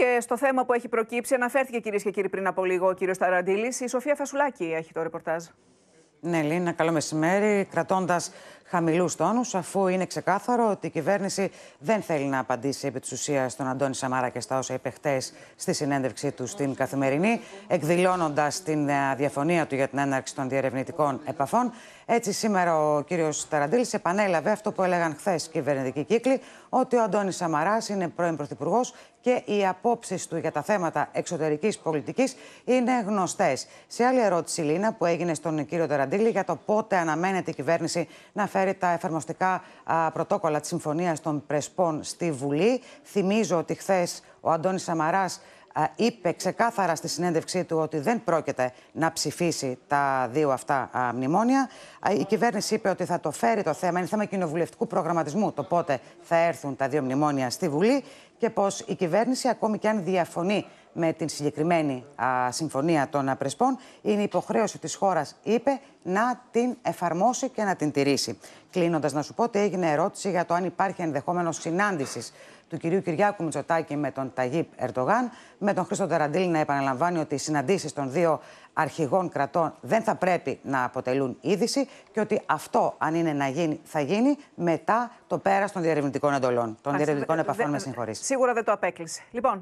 Και στο θέμα που έχει προκύψει, αναφέρθηκε κυρίες και κύριοι πριν από λίγο ο κύριος Ταραντήλης. Η Σοφία Φασουλάκη έχει το ρεπορτάζ. Ναι, Λίνα, καλό μεσημέρι. Κρατώντας χαμηλούς τόνους, αφού είναι ξεκάθαρο ότι η κυβέρνηση δεν θέλει να απαντήσει επί της ουσίας στον Αντώνη Σαμάρα και στα όσα είπε χτες στη συνέντευξή του στην Καθημερινή, εκδηλώνοντας την ε, διαφωνία του για την έναρξη των διερευνητικών επαφών. Έτσι, σήμερα ο κύριος Ταραντήλης επανέλαβε αυτό που έλεγαν χθες οι κυβερνητικοί κύκλοι, ότι ο Αντώνης Σαμαράς είναι πρώην Πρωθυπουργός και οι απόψεις του για τα θέματα εξωτερικής πολιτικής είναι γνωστές. Σε άλλη ερώτηση, Λίνα, που έγινε στον κύριο Ταραντήλη για το πότε αναμένεται η κυβέρνηση να φέρει φέρει τα εφαρμοστικά πρωτόκολλα της Συμφωνίας των Πρεσπών στη Βουλή. Θυμίζω ότι χθες ο Αντώνης Σαμαράς είπε ξεκάθαρα στη συνέντευξή του ότι δεν πρόκειται να ψηφίσει τα δύο αυτά μνημόνια. Η κυβέρνηση είπε ότι θα το φέρει το θέμα. Είναι θέμα κοινοβουλευτικού προγραμματισμού το πότε θα έρθουν τα δύο μνημόνια στη Βουλή και πως η κυβέρνηση, ακόμη και αν διαφωνεί με την συγκεκριμένη α, συμφωνία των απρεσπών, είναι υποχρέωση της χώρας, είπε, να την εφαρμόσει και να την τηρήσει. Κλείνοντας, να σου πω ότι έγινε ερώτηση για το αν υπάρχει ενδεχόμενος συνάντησης του κυρίου Κυριάκου Μητσοτάκη με τον Ταγίπ Ερντογάν, με τον Χρήστο Ταραντήλη να επαναλαμβάνει ότι οι συναντήσεις των δύο αρχηγών κρατών δεν θα πρέπει να αποτελούν είδηση και ότι αυτό, αν είναι να γίνει, θα γίνει μετά το πέρας των διαρευνητικών εντολών, των διερευνητικών επαφών, με συγχωρήσεις. Σίγουρα δεν το απέκλεισε. Λοιπόν,